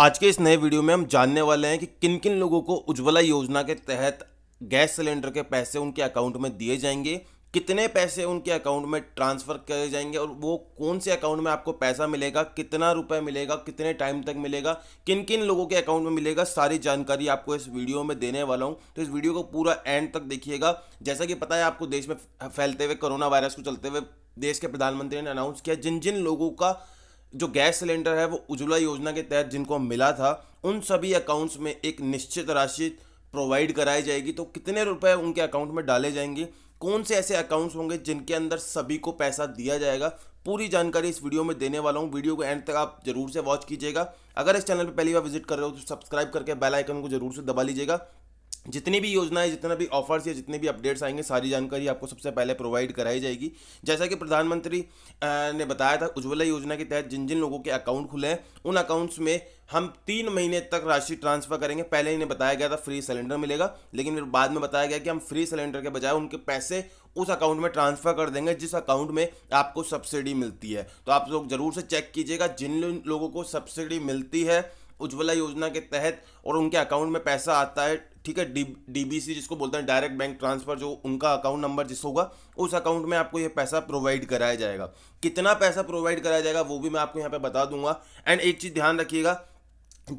आज के इस नए वीडियो में हम जानने वाले हैं कि किन किन लोगों को उज्ज्वला योजना के तहत गैस सिलेंडर के पैसे उनके अकाउंट में दिए जाएंगे कितने पैसे उनके अकाउंट में ट्रांसफ़र किए जाएंगे और वो कौन से अकाउंट में आपको पैसा मिलेगा कितना रुपए मिलेगा कितने टाइम तक मिलेगा किन किन लोगों के अकाउंट में मिलेगा सारी जानकारी आपको इस वीडियो में देने वाला हूं तो इस वीडियो को पूरा एंड तक देखिएगा जैसा कि पता है आपको देश में फैलते हुए कोरोना वायरस को चलते हुए देश के प्रधानमंत्री ने अनाउंस किया जिन जिन लोगों का जो गैस सिलेंडर है वो उज्ज्वला योजना के तहत जिनको मिला था उन सभी अकाउंट्स में एक निश्चित राशि प्रोवाइड कराई जाएगी तो कितने रुपए उनके अकाउंट में डाले जाएंगे कौन से ऐसे अकाउंट्स होंगे जिनके अंदर सभी को पैसा दिया जाएगा पूरी जानकारी इस वीडियो में देने वाला हूँ वीडियो को एंड तक आप जरूर से वॉच कीजिएगा अगर इस चैनल पर पहली बार विजिट कर रहे हो तो सब्सक्राइब करके बेल आइकन को जरूर से दबा लीजिएगा जितनी भी योजनाएं जितना भी ऑफर्स या जितने भी अपडेट्स आएंगे सारी जानकारी आपको सबसे पहले प्रोवाइड कराई जाएगी जैसा कि प्रधानमंत्री ने बताया था उज्ज्वला योजना के तहत जिन जिन लोगों के अकाउंट खुले हैं उन अकाउंट्स में हम तीन महीने तक राशि ट्रांसफर करेंगे पहले इन्हें बताया गया था फ्री सिलेंडर मिलेगा लेकिन फिर बाद में बताया गया कि हम फ्री सिलेंडर के बजाय उनके पैसे उस अकाउंट में ट्रांसफर कर देंगे जिस अकाउंट में आपको सब्सिडी मिलती है तो आप लोग जरूर से चेक कीजिएगा जिन लोगों को सब्सिडी मिलती है उज्ज्वला योजना के तहत और उनके अकाउंट में पैसा आता है ठीक है डी डीबीसी जिसको बोलते हैं डायरेक्ट बैंक ट्रांसफ़र जो उनका अकाउंट नंबर जिस होगा उस अकाउंट में आपको यह पैसा प्रोवाइड कराया जाएगा कितना पैसा प्रोवाइड कराया जाएगा वो भी मैं आपको यहाँ पे बता दूंगा एंड एक चीज़ ध्यान रखिएगा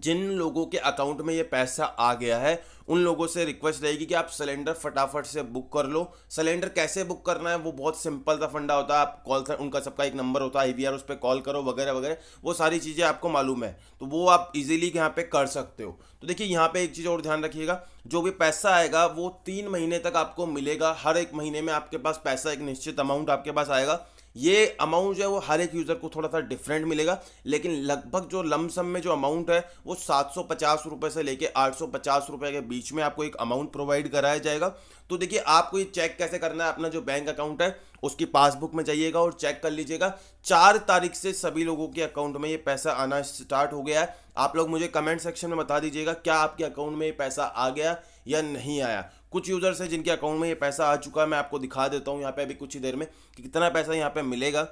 जिन लोगों के अकाउंट में ये पैसा आ गया है उन लोगों से रिक्वेस्ट रहेगी कि आप सिलेंडर फटाफट से बुक कर लो सिलेंडर कैसे बुक करना है वो बहुत सिंपल सा फंडा होता है आप कॉल उनका सबका एक नंबर होता है आई उस पर कॉल करो वगैरह वगैरह वो सारी चीज़ें आपको मालूम है तो वो आप इजीली यहाँ पे कर सकते हो तो देखिए यहाँ पे एक चीज़ और ध्यान रखिएगा जो भी पैसा आएगा वो तीन महीने तक आपको मिलेगा हर एक महीने में आपके पास पैसा एक निश्चित अमाउंट आपके पास आएगा ये अमाउंट जो है वो हर एक यूज़र को थोड़ा सा डिफरेंट मिलेगा लेकिन लगभग जो लमसम में जो अमाउंट है वो सात सौ पचास से लेके आठ सौ पचास के बीच में आपको एक अमाउंट प्रोवाइड कराया जाएगा तो देखिए आपको ये चेक कैसे करना है अपना जो बैंक अकाउंट है उसकी पासबुक में जाइएगा और चेक कर लीजिएगा चार तारीख से सभी लोगों के अकाउंट में ये पैसा आना स्टार्ट हो गया है आप लोग मुझे कमेंट सेक्शन में बता दीजिएगा क्या आपके अकाउंट में ये पैसा आ गया या नहीं आया कुछ यूज़र्स हैं जिनके अकाउंट में ये पैसा आ चुका है मैं आपको दिखा देता हूँ यहाँ पे अभी कुछ ही देर में कि कितना पैसा यहाँ पे मिलेगा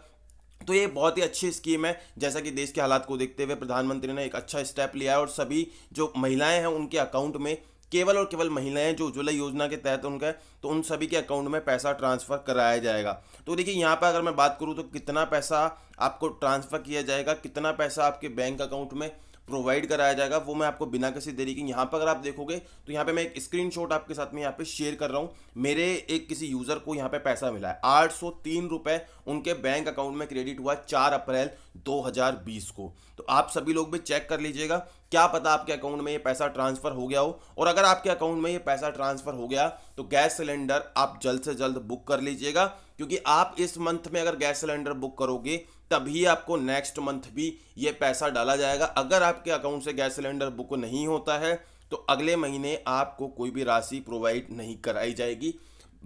तो ये बहुत ही अच्छी स्कीम है जैसा कि देश के हालात को देखते हुए प्रधानमंत्री ने एक अच्छा स्टेप लिया है और सभी जो महिलाएं हैं उनके अकाउंट में केवल और केवल महिलाएं जो उज्ज्वला योजना के तहत उनका तो उन सभी के अकाउंट में पैसा ट्रांसफ़र कराया जाएगा तो देखिए यहाँ पर अगर मैं बात करूँ तो कितना पैसा आपको ट्रांसफ़र किया जाएगा कितना पैसा आपके बैंक अकाउंट में प्रोवाइड कराया जाएगा वो मैं आपको बिना किसी देरी के यहाँ पर अगर आप देखोगे तो यहाँ पे मैं एक स्क्रीनशॉट आपके साथ में यहाँ पे शेयर कर रहा हूँ मेरे एक किसी यूज़र को यहाँ पे पैसा मिला है आठ सौ तीन रुपये उनके बैंक अकाउंट में क्रेडिट हुआ चार अप्रैल 2020 को तो आप सभी लोग भी चेक कर लीजिएगा क्या पता आपके अकाउंट में ये पैसा ट्रांसफ़र हो गया हो और अगर आपके अकाउंट में ये पैसा ट्रांसफ़र हो गया तो गैस सिलेंडर आप जल्द से जल्द बुक कर लीजिएगा क्योंकि आप इस मंथ में अगर गैस सिलेंडर बुक करोगे तभी आपको नेक्स्ट मंथ भी ये पैसा डाला जाएगा अगर आपके अकाउंट से गैस सिलेंडर बुक नहीं होता है तो अगले महीने आपको कोई भी राशि प्रोवाइड नहीं कराई जाएगी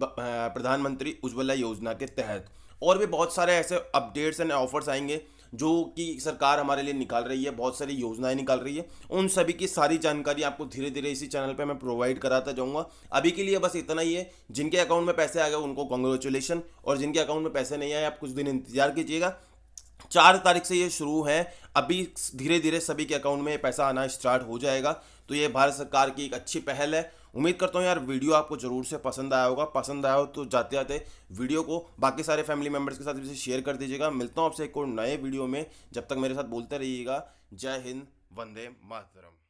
प्रधानमंत्री उज्ज्वला योजना के तहत और भी बहुत सारे ऐसे अपडेट्स एंड ऑफर्स आएंगे जो कि सरकार हमारे लिए निकाल रही है बहुत सारी योजनाएं निकाल रही है उन सभी की सारी जानकारी आपको धीरे धीरे इसी चैनल पर मैं प्रोवाइड कराता जाऊँगा अभी के लिए बस इतना ही है जिनके अकाउंट में पैसे आ गए उनको कॉन्ग्रेचुलेसन और जिनके अकाउंट में पैसे नहीं आए आप कुछ दिन इंतजार कीजिएगा चार तारीख से ये शुरू है अभी धीरे धीरे सभी के अकाउंट में पैसा आना स्टार्ट हो जाएगा तो ये भारत सरकार की एक अच्छी पहल है उम्मीद करता हूँ यार वीडियो आपको जरूर से पसंद आया होगा पसंद आया हो तो जाते जाते वीडियो को बाकी सारे फैमिली मेम्बर्स के साथ इसे शेयर कर दीजिएगा मिलता हूँ आपसे एक और नए वीडियो में जब तक मेरे साथ बोलते रहिएगा जय हिंद वंदे मातरम